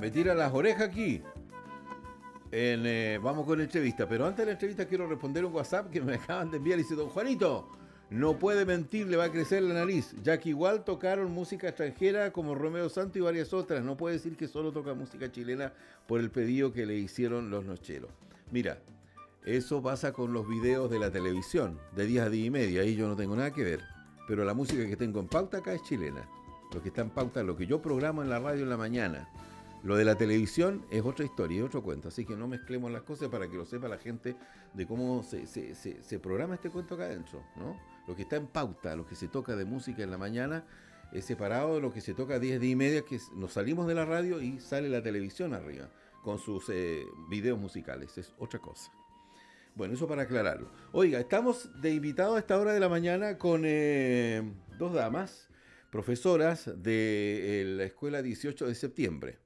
Me tira las orejas aquí. Eh, vamos con la entrevista, pero antes de la entrevista quiero responder un WhatsApp que me acaban de enviar. Dice, don Juanito, no puede mentir, le va a crecer la nariz, ya que igual tocaron música extranjera como Romeo Santo y varias otras. No puede decir que solo toca música chilena por el pedido que le hicieron los nocheros. Mira, eso pasa con los videos de la televisión, de 10 a 10 y media, ahí yo no tengo nada que ver. Pero la música que tengo en pauta acá es chilena lo que está en pauta, lo que yo programo en la radio en la mañana. Lo de la televisión es otra historia, es otro cuento, así que no mezclemos las cosas para que lo sepa la gente de cómo se, programa este cuento acá adentro, ¿no? Lo que está en pauta, lo que se toca de música en la mañana, es separado de lo que se toca a 10, y media, que nos salimos de la radio y sale la televisión arriba, con sus eh, videos musicales, es otra cosa. Bueno, eso para aclararlo. Oiga, estamos de invitados a esta hora de la mañana con eh, dos damas profesoras de eh, la escuela 18 de septiembre.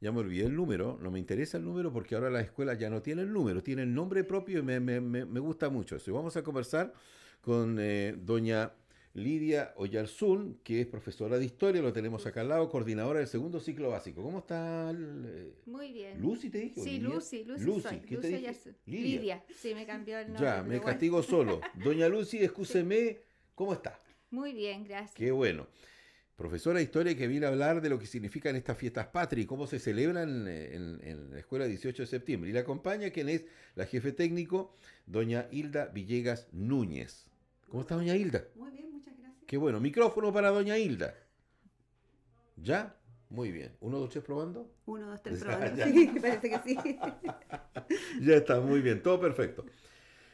Ya me olvidé el número, no me interesa el número porque ahora la escuela ya no tiene el número, tiene el nombre propio y me, me, me gusta mucho eso. Vamos a conversar con eh, doña Lidia Oyarzún, que es profesora de historia, lo tenemos acá al lado, coordinadora del segundo ciclo básico. ¿Cómo está? Eh, Muy bien. ¿Lucy te dije? Sí, Lucy, Lucy, Lucy, soy. Lidia. sí, me cambió el nombre. Ya, me castigo solo. Doña Lucy, escúseme, ¿cómo está? Muy bien, gracias. Qué bueno. Profesora de Historia que viene a hablar de lo que significan estas fiestas patrias cómo se celebran eh, en, la escuela 18 de septiembre. Y la acompaña quien es la jefe técnico, doña Hilda Villegas Núñez. ¿Cómo está doña Hilda? Muy bien, muchas gracias. Qué bueno. Micrófono para doña Hilda. ¿Ya? Muy bien. ¿Uno, dos, tres probando? Uno, dos, tres probando. Sí, parece que sí. ya está, muy bien. Todo perfecto.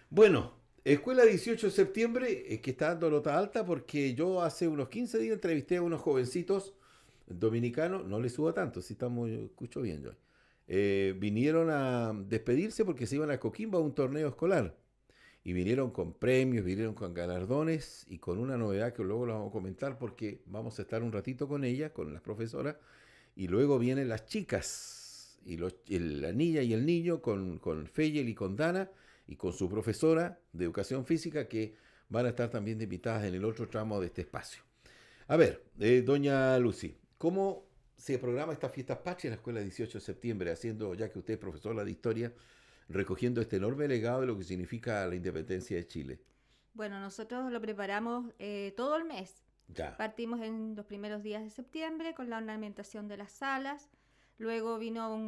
Bueno, Escuela 18 de septiembre, es eh, que está dando nota alta, porque yo hace unos 15 días entrevisté a unos jovencitos dominicanos, no les subo tanto, si estamos, escucho bien yo. Eh, vinieron a despedirse porque se iban a Coquimbo a un torneo escolar. Y vinieron con premios, vinieron con galardones y con una novedad que luego lo vamos a comentar porque vamos a estar un ratito con ellas, con las profesoras, y luego vienen las chicas, y, la niña y el niño con, con Feyel y con Dana y con su profesora de educación física que van a estar también invitadas en el otro tramo de este espacio. A ver, eh, doña Lucy, ¿cómo se programa esta fiesta patria en la escuela 18 de septiembre, haciendo, ya que usted es profesora de historia, recogiendo este enorme legado de lo que significa la independencia de Chile? Bueno, nosotros lo preparamos eh, todo el mes. Ya. Partimos en los primeros días de septiembre con la ornamentación de las salas, Luego vino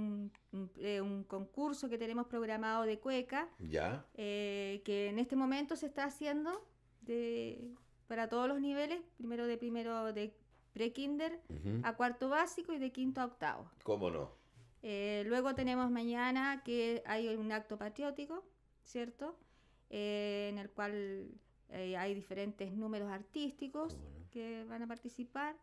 eh, un, concurso que tenemos programado de cueca. Ya. Eh, que en este momento se está haciendo para todos los niveles, primero de primero de pre-kinder a cuarto básico y de quinto a octavo. ¿Cómo no? Eh, luego tenemos mañana que hay un acto patriótico, ¿cierto? en el cual hay diferentes números artísticos que van a participar.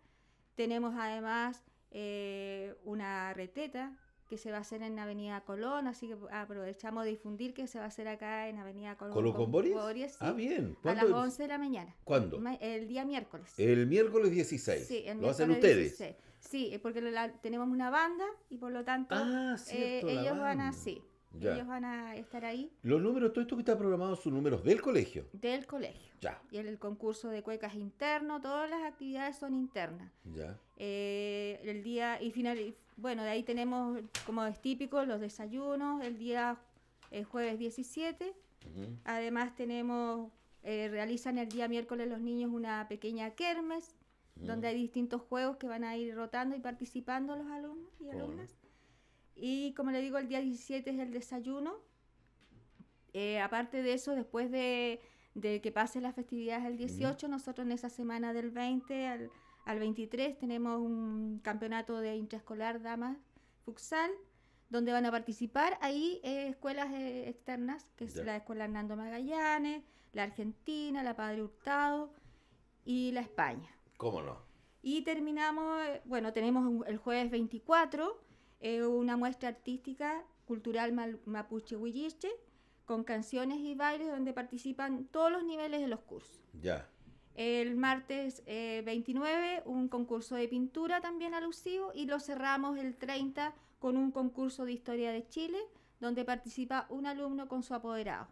Tenemos además eh, una reteta que se va a hacer en Avenida Colón, así que aprovechamos de difundir que se va a hacer acá en Avenida Colón. ¿Colo con Boris? ah, bien. A las 11 de la mañana. ¿Cuándo? El día miércoles. El miércoles 16. Sí, el ¿Lo hacen ustedes? Sí, eh, porque tenemos una banda y por lo tanto ah, eh, ellos van así. Ellos van a estar ahí. Los números, todo esto que está programado son números del colegio. Del colegio. Ya. Y el, el concurso de cuecas interno, todas las actividades son internas. Ya. Eh, el día, y final, bueno, de ahí tenemos, como es típico, los desayunos, el día eh, jueves 17. Además tenemos, eh, realizan el día miércoles los niños una pequeña kermes, donde hay distintos juegos que van a ir rotando y participando los alumnos y alumnas. Y como le digo, el día 17 es el desayuno. Eh, aparte de eso, después de, que pasen las festividades el 18, nosotros en esa semana del 20 al, al 23 tenemos un campeonato de intraescolar damas futsal, donde van a participar ahí eh, escuelas eh, externas, que es la Escuela Hernando Magallanes, la Argentina, la Padre Hurtado y la España. ¿Cómo no? Y terminamos, bueno, tenemos el jueves 24, una muestra artística cultural mapuche huilliche con canciones y bailes donde participan todos los niveles de los cursos. Ya. El martes 29 eh, un concurso de pintura también alusivo y lo cerramos el 30 con un concurso de historia de Chile donde participa un alumno con su apoderado.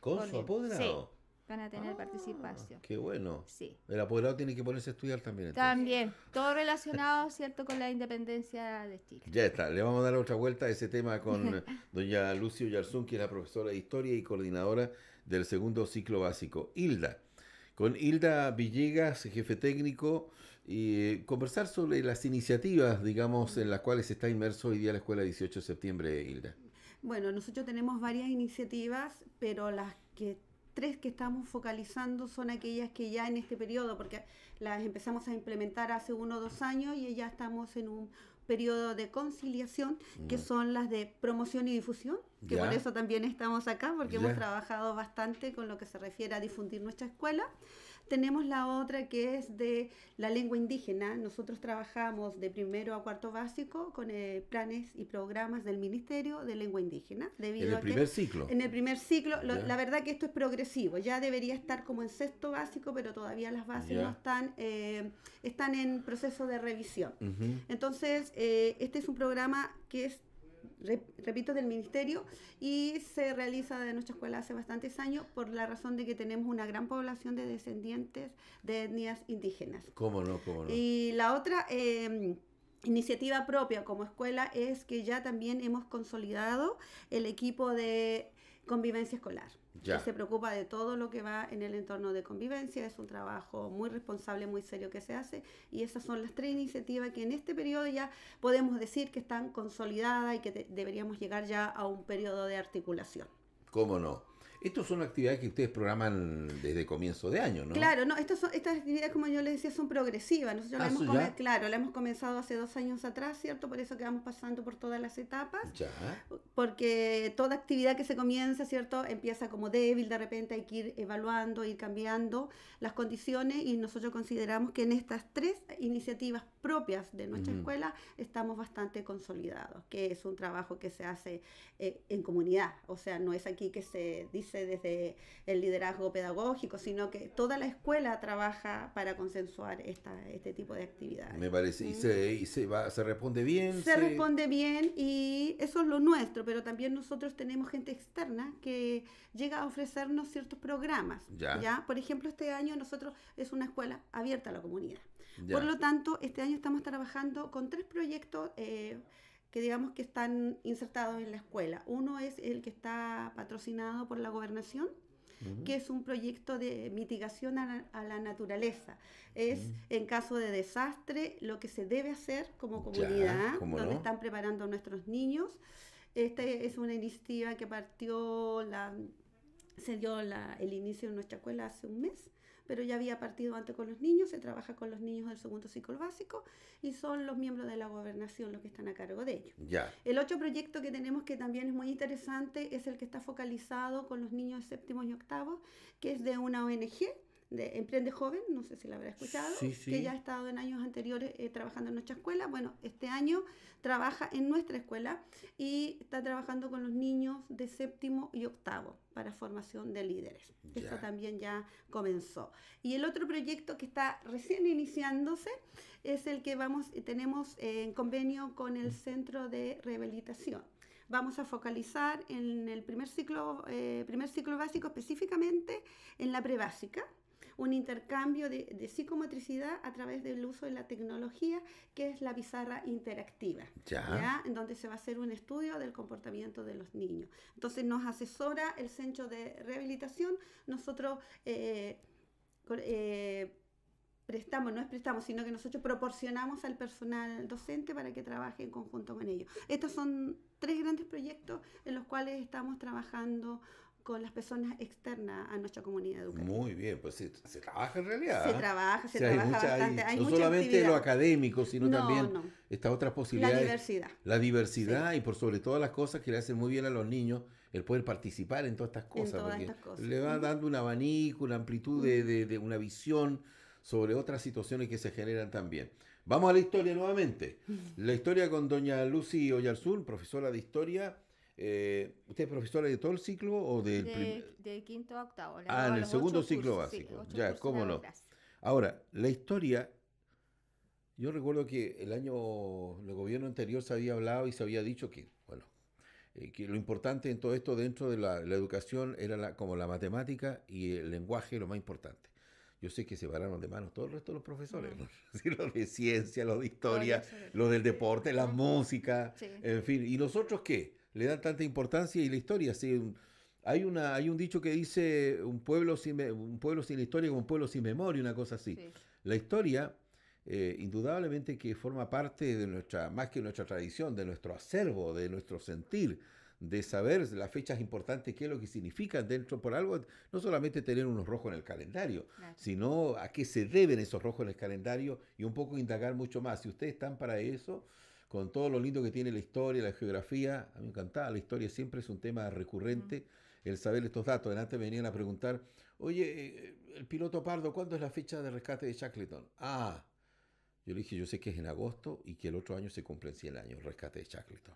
¿Con, su apoderado? van a tener ah, participación. Qué bueno. Sí. El apoderado tiene que ponerse a estudiar también. También, todo relacionado, ¿cierto?, con la independencia de Chile. Ya está, le vamos a dar otra vuelta a ese tema con doña Lucio Yarzún, que es la profesora de historia y coordinadora del segundo ciclo básico. Hilda. Con Hilda Villegas, jefe técnico, y eh, conversar sobre las iniciativas, digamos, en las cuales está inmerso hoy día la Escuela 18 de Septiembre, Hilda. Bueno, nosotros tenemos varias iniciativas, pero las que tres que estamos focalizando son aquellas que ya en este periodo, porque las empezamos a implementar hace uno o dos años y ya estamos en un periodo de conciliación, que son las de promoción y difusión, que por eso también estamos acá, porque hemos trabajado bastante con lo que se refiere a difundir nuestra escuela tenemos la otra que es de la lengua indígena. Nosotros trabajamos de primero a cuarto básico con eh, planes y programas del Ministerio de Lengua Indígena. Debido en el primer ciclo. En el primer ciclo. la verdad que esto es progresivo. Ya debería estar como en sexto básico, pero todavía las bases no están, eh, están en proceso de revisión. Entonces, eh, este es un programa que es repito, del ministerio y se realiza de nuestra escuela hace bastantes años por la razón de que tenemos una gran población de descendientes de etnias indígenas. ¿Cómo no? Y la otra... Em, iniciativa propia como escuela es que ya también hemos consolidado el equipo de convivencia escolar se preocupa de todo lo que va en el entorno de convivencia, es un trabajo muy responsable, muy serio que se hace y esas son las tres iniciativas que en este periodo ya podemos decir que están consolidadas y que deberíamos llegar ya a un periodo de articulación. ¿Cómo no? Estos son actividades que ustedes programan desde comienzo de año, ¿no? Claro, no, estas, estas actividades, como yo les decía, son progresivas. Nosotros ah, hemos claro, la hemos comenzado hace dos años atrás, ¿cierto? Por eso que vamos pasando por todas las etapas. Ya. Porque toda actividad que se comienza, ¿cierto? Empieza como débil, de repente hay que ir evaluando, ir cambiando las condiciones y nosotros consideramos que en estas tres iniciativas propias de nuestra escuela estamos bastante consolidados, que es un trabajo que se hace eh, en comunidad, o sea, no es aquí que se dice desde el liderazgo pedagógico, sino que toda la escuela trabaja para consensuar esta, este tipo de actividades. Me parece, y, se, va, se responde bien. Se, responde bien y eso es lo nuestro, pero también nosotros tenemos gente externa que llega a ofrecernos ciertos programas. Ya. Por ejemplo, este año nosotros es una escuela abierta a la comunidad. Por lo tanto, este año estamos trabajando con tres proyectos. Eh, que digamos que están insertados en la escuela. Uno es el que está patrocinado por la gobernación, que es un proyecto de mitigación a la, naturaleza. Es en caso de desastre lo que se debe hacer como comunidad, donde están preparando a nuestros niños. Esta es una iniciativa que partió, la, se dio el inicio en nuestra escuela hace un mes pero ya había partido antes con los niños, se trabaja con los niños del segundo ciclo básico y son los miembros de la gobernación los que están a cargo de ellos. Ya. El otro proyecto que tenemos que también es muy interesante es el que está focalizado con los niños de séptimos y octavos, que es de una ONG Emprende Joven, no sé si la habrá escuchado, que ya ha estado en años anteriores eh, trabajando en nuestra escuela. Bueno, este año trabaja en nuestra escuela y está trabajando con los niños de séptimo y octavo para formación de líderes. Esto también ya comenzó. Y el otro proyecto que está recién iniciándose es el que vamos, eh, tenemos en convenio con el Centro de Rehabilitación vamos a focalizar en el primer ciclo, eh, primer ciclo básico específicamente en la prebásica, un intercambio de, psicomotricidad a través del uso de la tecnología que es la pizarra interactiva, ya. en donde se va a hacer un estudio del comportamiento de los niños. Entonces nos asesora el centro de rehabilitación, nosotros... Eh, eh, prestamos, no es prestamos, sino que nosotros proporcionamos al personal docente para que trabaje en conjunto con ellos. Estos son tres grandes proyectos en los cuales estamos trabajando con las personas externas a nuestra comunidad educativa. Muy bien, pues se, trabaja en realidad. Se trabaja, se trabaja bastante. no solamente lo académico, sino también estas otras posibilidades. La diversidad. La diversidad y por sobre todas las cosas que le hacen muy bien a los niños el poder participar en todas estas cosas. Le va dando un abanico, una amplitud de, una visión sobre otras situaciones que se generan también. Vamos a la historia nuevamente. La historia con doña Lucy Oyarzún, profesora de historia eh, ¿Usted es profesora de todo el ciclo o del de, de quinto a octavo. ah, en el segundo ciclo básico. ya, cómo no. Ahora, la historia, yo recuerdo que el año, el gobierno anterior se había hablado y se había dicho que, bueno, eh, que lo importante en todo esto dentro de la, educación era la, como la matemática y el lenguaje lo más importante. Yo sé que se pararon de manos todo el resto de los profesores, los de ciencia, los de historia, los del deporte, la música, en fin. ¿Y nosotros qué? le dan tanta importancia y la historia. Hay, una, hay un dicho que dice un pueblo, sin, un pueblo sin historia como un pueblo sin memoria, una cosa así. La historia, eh, indudablemente que forma parte de nuestra, más que nuestra tradición, de nuestro acervo, de nuestro sentir, de saber las fechas importantes, qué es lo que significan dentro por algo, no solamente tener unos rojos en el calendario, sino a qué se deben esos rojos en el calendario y un poco indagar mucho más. Si ustedes están para eso, con todo lo lindo que tiene la historia, la geografía, me encantaba, la historia siempre es un tema recurrente, el saber estos datos. Antes me venían a preguntar, oye, eh, el piloto Pardo, ¿cuándo es la fecha de rescate de Shackleton? Ah, yo le dije, yo sé que es en agosto y que el otro año se cumple en 100 años, el rescate de Shackleton.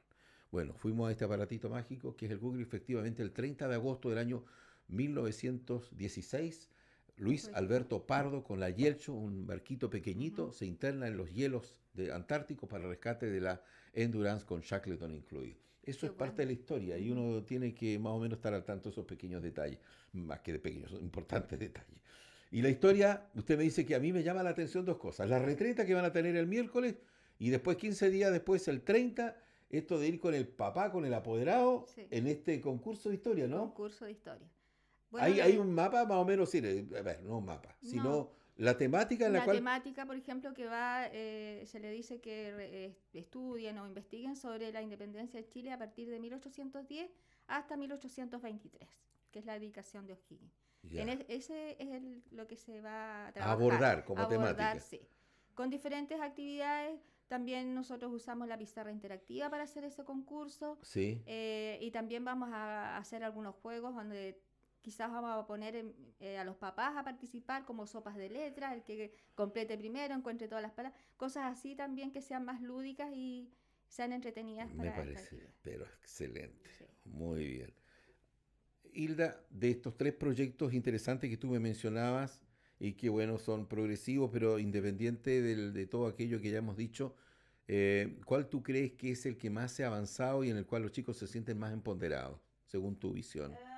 Bueno, fuimos a este aparatito mágico que es el Google, efectivamente el 30 de agosto del año 1916 Luis Alberto Pardo con la Yelcho, un barquito pequeñito, se interna en los hielos de Antártico para el rescate de la Endurance con Shackleton incluido. Eso es parte de la historia y uno tiene que más o menos estar al tanto de esos pequeños detalles, más que de pequeños, importantes detalles. Y la historia, usted me dice que a mí me llama la atención dos cosas, la retreta que van a tener el miércoles y después 15 días después, el 30, esto de ir con el papá, con el apoderado, en este concurso de historia, ¿no? Concurso de historia hay, un mapa más o menos, sí, no un mapa, sino la temática en la, cual... La temática, por ejemplo, que va, eh, se le dice que eh, estudien o investiguen sobre la independencia de Chile a partir de 1810 hasta 1823, que es la dedicación de O'Higgins. ese es lo que se va a trabajar, abordar como abordar, temática. Con diferentes actividades, también nosotros usamos la pizarra interactiva para hacer ese concurso. Sí. Eh, y también vamos a hacer algunos juegos donde Quizás vamos a poner eh, a los papás a participar como sopas de letras, el que complete primero, encuentre todas las palabras, cosas así también que sean más lúdicas y sean entretenidas. Para Me parece, pero excelente, muy bien. Hilda, de estos tres proyectos interesantes que tú me mencionabas y que bueno, son progresivos, pero independiente de todo aquello que ya hemos dicho, eh, ¿cuál tú crees que es el que más se ha avanzado y en el cual los chicos se sienten más empoderados, según tu visión? Ah,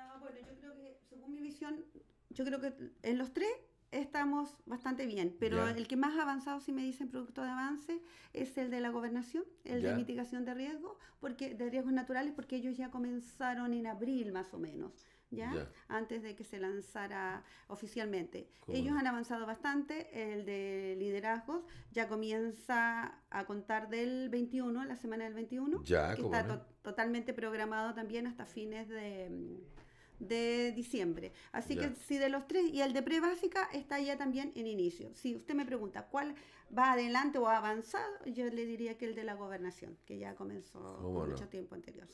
yo creo que en los tres estamos bastante bien, pero el que más avanzado, si me dicen producto de avance, es el de la gobernación, el de mitigación de riesgo, porque de riesgos naturales, porque ellos ya comenzaron en abril más o menos. ¿Ya? antes de que se lanzara oficialmente. Ellos han avanzado bastante, el de liderazgos ya comienza a contar del 21, la semana del 21, que está totalmente programado también hasta fines de, de diciembre. Así que si de los tres, y el de pre básica está ya también en inicio. Si usted me pregunta cuál va adelante o ha avanzado, yo le diría que el de la gobernación, que ya comenzó oh, mucho tiempo anterior.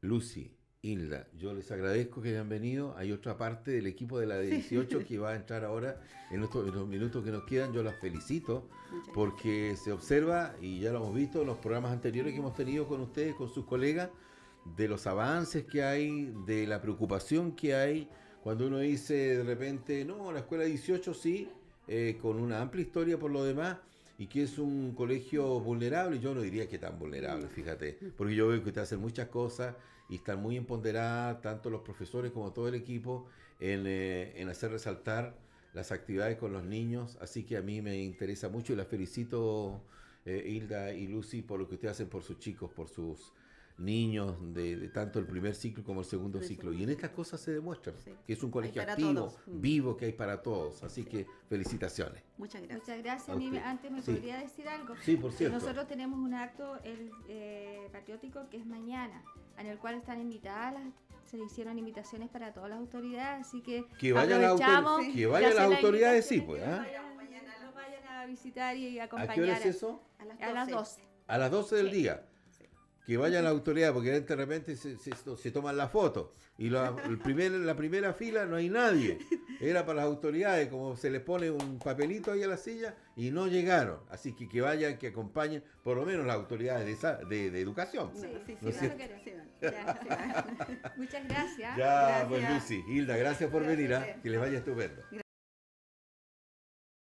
Lucy, Hilda, yo les agradezco que hayan venido. Hay otra parte del equipo de la 18 que va a entrar ahora en, estos los minutos que nos quedan. Yo las felicito porque se observa, y ya lo hemos visto en los programas anteriores que hemos tenido con ustedes, con sus colegas, de los avances que hay, de la preocupación que hay. Cuando uno dice de repente, no, la escuela 18 sí, eh, con una amplia historia por lo demás, y que es un colegio vulnerable, yo no diría que tan vulnerable, fíjate, porque yo veo que usted hacen muchas cosas y están muy empoderadas, tanto los profesores como todo el equipo, eh, en, hacer resaltar las actividades con los niños, así que a mí me interesa mucho y las felicito, eh, Hilda y Lucy, por lo que ustedes hacen por sus chicos, por sus niños de, tanto el primer ciclo como el segundo ciclo. Y en estas cosas se demuestra que es un colegio activo, mm. vivo, que hay para todos. Así que felicitaciones. Muchas gracias. Muchas gracias. antes me podría decir algo. Sí, por cierto. Nosotros tenemos un acto el, eh, patriótico que es mañana, en el cual están invitadas se le hicieron invitaciones para todas las autoridades, así que que vayan las autoridades, que vayan las autoridades, sí, pues. ¿ah? Vayan, a visitar y acompañar. ¿A las A las 12, a las 12 del día que vayan las autoridades, porque de repente se, se, toman la foto. Y la, el la primera fila no hay nadie. Era para las autoridades, como se les pone un papelito ahí a la silla y no llegaron. Así que que vayan, que acompañen por lo menos las autoridades de, de, educación. Sí, sí, sí, Muchas gracias. Ya, pues Lucy, Hilda, gracias por venir, ¿ah? que les vaya estupendo.